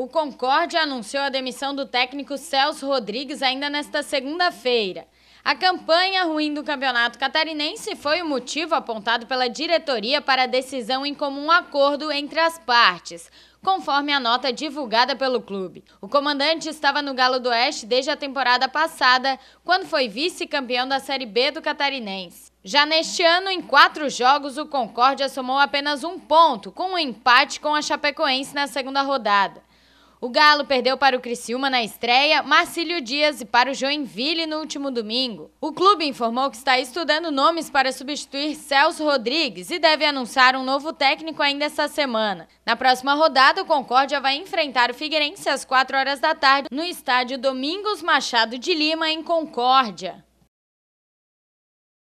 O Concorde anunciou a demissão do técnico Celso Rodrigues ainda nesta segunda-feira. A campanha ruim do campeonato catarinense foi o motivo apontado pela diretoria para a decisão em comum acordo entre as partes, conforme a nota divulgada pelo clube. O comandante estava no Galo do Oeste desde a temporada passada, quando foi vice-campeão da Série B do Catarinense. Já neste ano, em quatro jogos, o Concorde assomou apenas um ponto, com um empate com a Chapecoense na segunda rodada. O Galo perdeu para o Criciúma na estreia, Marcílio Dias e para o Joinville no último domingo. O clube informou que está estudando nomes para substituir Celso Rodrigues e deve anunciar um novo técnico ainda essa semana. Na próxima rodada, o Concórdia vai enfrentar o Figueirense às 4 horas da tarde no estádio Domingos Machado de Lima, em Concórdia.